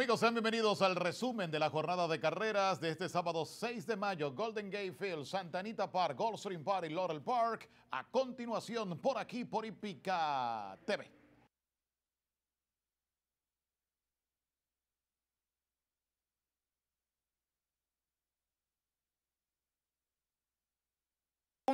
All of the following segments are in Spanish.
Amigos, sean bienvenidos al resumen de la jornada de carreras de este sábado 6 de mayo, Golden Gate Field, Santa Anita Park, Goldstream Park y Laurel Park. A continuación, por aquí, por Ipica TV.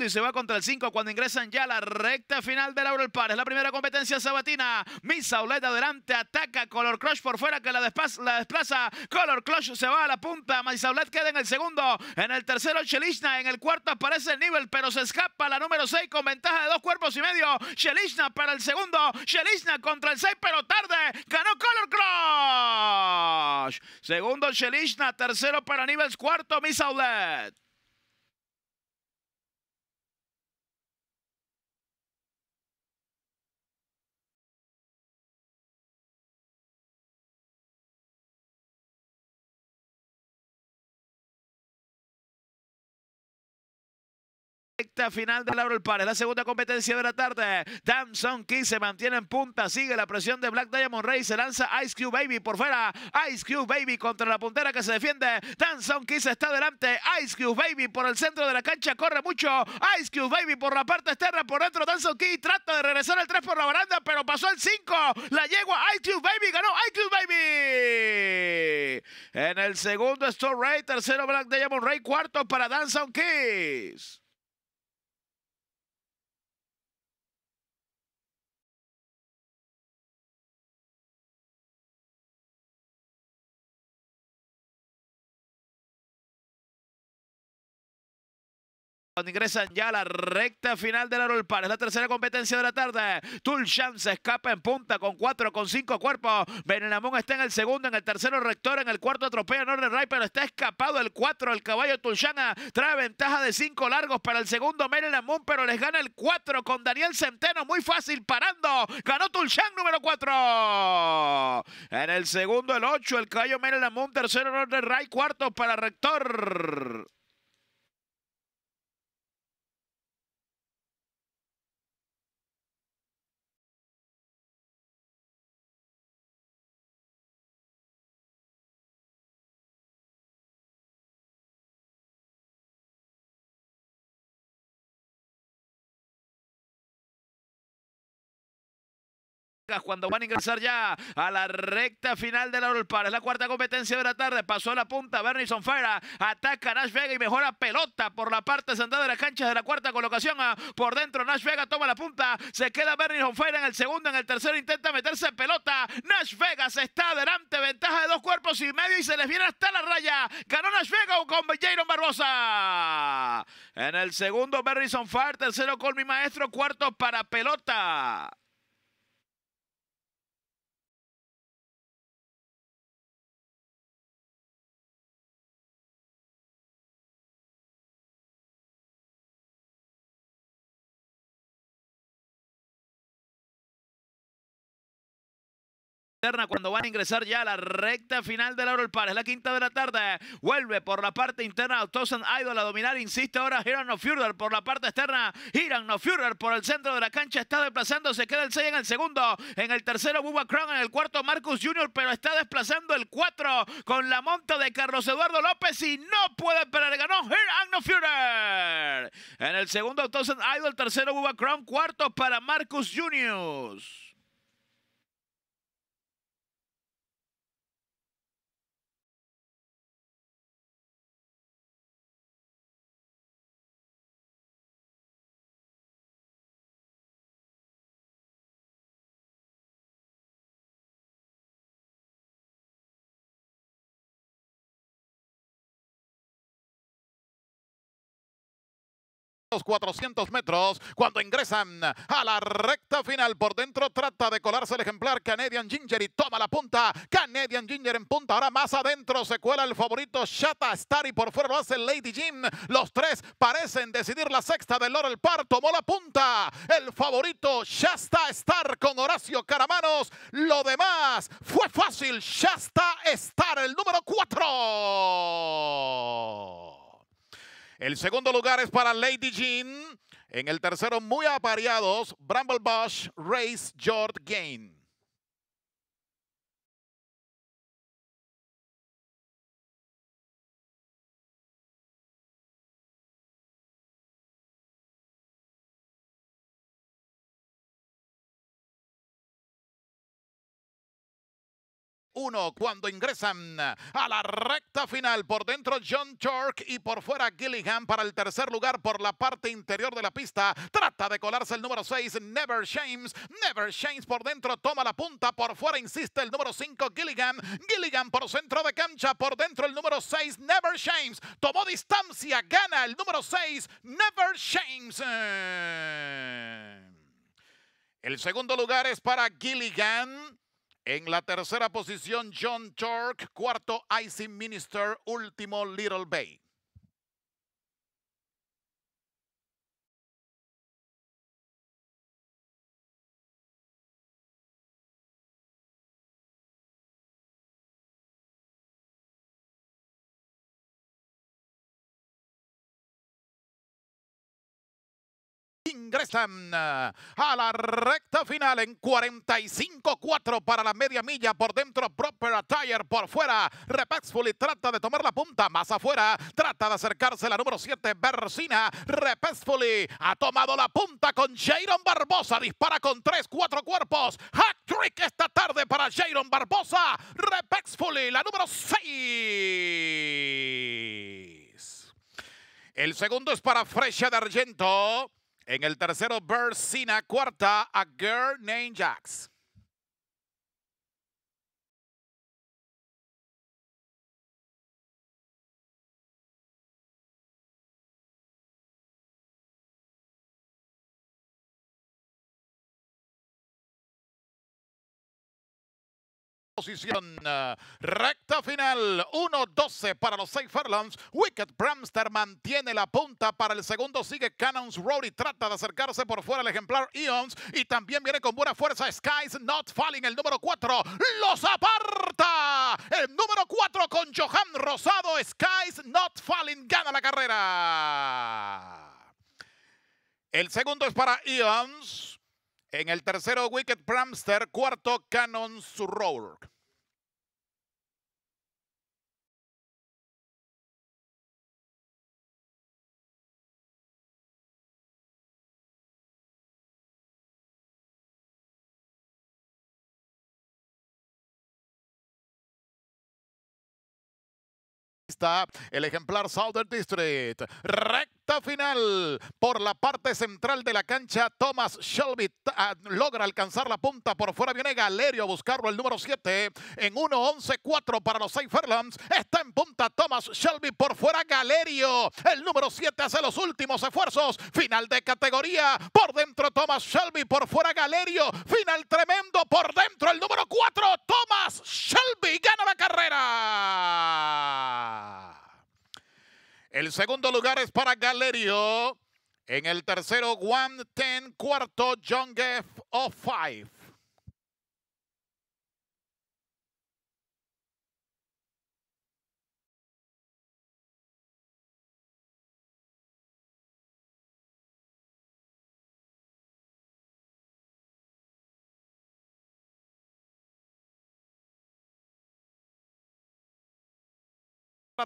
y se va contra el 5 cuando ingresan ya a la recta final de Laurel Par. Es la primera competencia sabatina. Aulet adelante, ataca Color Crush por fuera que la, desplaza. Color Crush se va a la punta. Misaulet queda en el segundo. En el tercero chelisna En el cuarto aparece el nivel, pero se escapa la número 6 con ventaja de dos cuerpos y medio. chelisna para el segundo. chelisna contra el 6, pero tarde. Ganó Color Crush. Segundo chelisna tercero para Nivels, cuarto Aulet. final de Laurel Pares. La segunda competencia de la tarde. Damson Key se mantiene en punta. Sigue la presión de Black Diamond Ray. Se lanza Ice Cube Baby por fuera. Ice Cube Baby contra la puntera que se defiende. Damson Key está delante. Ice Cube Baby por el centro de la cancha. Corre mucho. Ice Cube Baby por la parte externa. Por dentro Danzon Key trata de regresar el 3 por la baranda. Pero pasó el 5. La yegua Ice Cube Baby. Ganó Ice Cube Baby. En el segundo Storm Ray. Tercero Black Diamond Ray. Cuarto para Danson Kiss Cuando ingresan ya a la recta final del Par. es la tercera competencia de la tarde. Tulchan se escapa en punta con cuatro, con cinco cuerpos. Benelamón está en el segundo, en el tercero Rector, en el cuarto atropella Northern Ray, pero está escapado el cuatro, el caballo Tulchan trae ventaja de cinco largos para el segundo Benelamón, pero les gana el cuatro con Daniel Centeno, muy fácil parando. Ganó Tulchan número cuatro. En el segundo el ocho, el caballo Benelamón, tercero Northern Ray, cuarto para Rector. cuando van a ingresar ya a la recta final de del Par. Es la cuarta competencia de la tarde. Pasó a la punta Bernison Fera. Ataca Nash Vega y mejora pelota por la parte central de las canchas de la cuarta colocación. Ah, por dentro Nash Vega toma la punta. Se queda Bernison Fera en el segundo. En el tercero intenta meterse pelota. Nash Vega se está adelante. Ventaja de dos cuerpos y medio y se les viene hasta la raya. Ganó Nash Vega con Jaron Barbosa. En el segundo Bernison Fera. Tercero Colmi Maestro. Cuarto para pelota. cuando van a ingresar ya a la recta final del Laurel Park. Es la quinta de la tarde. Vuelve por la parte interna Autosen Idol a dominar. Insiste ahora Hiran No Führer por la parte externa. Hiran No Führer por el centro de la cancha está desplazando. Se queda el 6 en el segundo. En el tercero Bubba Crown. En el cuarto Marcus Junior Pero está desplazando el 4 con la monta de Carlos Eduardo López y no puede esperar. Ganó Hiran No Führer. En el segundo Autosen Idol. Tercero Bubba Crown. Cuarto para Marcus Juniors. 400 metros cuando ingresan a la recta final por dentro trata de colarse el ejemplar Canadian Ginger y toma la punta Canadian Ginger en punta ahora más adentro se cuela el favorito Shasta Star y por fuera lo hace Lady Jim los tres parecen decidir la sexta de Laurel Par, tomó la punta el favorito Shasta Star con Horacio Caramanos lo demás fue fácil Shasta Star el número 4 el segundo lugar es para Lady Jean. En el tercero, muy apareados, Bramble Bush, Race, George Gain. cuando ingresan a la recta final. Por dentro John Chork y por fuera Gilligan. para el tercer lugar por la parte interior de la pista. Trata de colarse el número 6, Never Shames. Never Shames por dentro toma la punta. Por fuera insiste el número 5, Gilligan. Gilligan por centro de cancha. Por dentro el número 6, Never Shames. Tomó distancia, gana el número 6, Never Shames. Eh. El segundo lugar es para Gilligan. En la tercera posición, John Turk, Cuarto, Icy Minister. Último, Little Bay. ingresan ah, a la recta final en 45-4 para la media milla. Por dentro, Proper Attire por fuera. Repaxfully trata de tomar la punta más afuera. Trata de acercarse la número 7, Bersina. Repaxfully ha tomado la punta con Jaron Barbosa. Dispara con 3-4 cuerpos. Hack trick esta tarde para Jaron Barbosa. Repaxfully la número 6. El segundo es para frecha de Argento. En el tercero, Bersina. Cuarta, A Girl Named Jax. posición. Eh, recta final, 1-12 para los 6 Wicked Bramster mantiene la punta para el segundo. Sigue Cannons Road y trata de acercarse por fuera el ejemplar Eons. Y también viene con buena fuerza Skies Not Falling, el número 4. ¡Los aparta! El número 4 con Johan Rosado. Skies Not Falling gana la carrera. El segundo es para Eons. En el tercero, Wicked Bramster. Cuarto, Cannons Road. el ejemplar Southern District. Recta final por la parte central de la cancha. Thomas Shelby ah, logra alcanzar la punta por fuera. Viene Galerio a buscarlo, el número 7. En 1-11-4 para los 6 Está en punta Thomas Shelby por fuera. Galerio, el número 7, hace los últimos esfuerzos. Final de categoría. Por dentro Thomas Shelby, por fuera Galerio. Final tremendo por dentro. El número 4, Thomas Shelby, gana la carrera. El segundo lugar es para Galerio. En el tercero, Juan Ten. Cuarto, John F. O Five.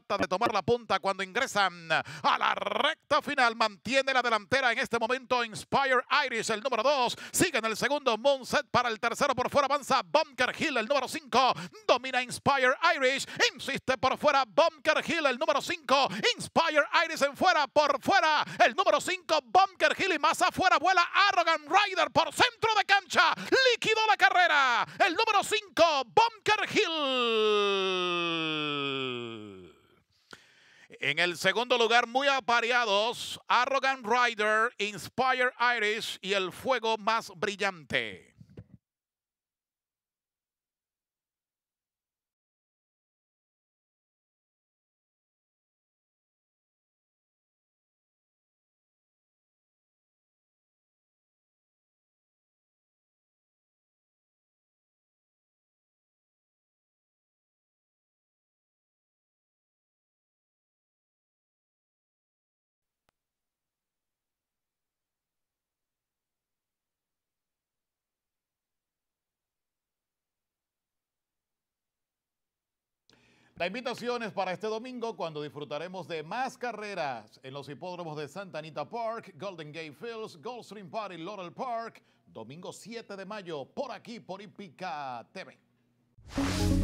trata de tomar la punta cuando ingresan a la recta final. Mantiene la delantera en este momento Inspire Irish, el número 2. Sigue en el segundo Moonset para el tercero. Por fuera avanza Bunker Hill, el número 5. Domina Inspire Irish. Insiste por fuera Bunker Hill, el número 5. Inspire Irish en fuera, por fuera. El número 5, Bunker Hill. Y más afuera vuela Arrogant Rider por centro de cancha. Liquidó la carrera. El número 5, Bunker Hill. En el segundo lugar, muy apareados, Arrogant Rider, Inspire Iris y El Fuego Más Brillante. La invitación es para este domingo cuando disfrutaremos de más carreras en los hipódromos de Santa Anita Park, Golden Gate Fields, Goldstream Park y Laurel Park, domingo 7 de mayo, por aquí, por Ipica TV.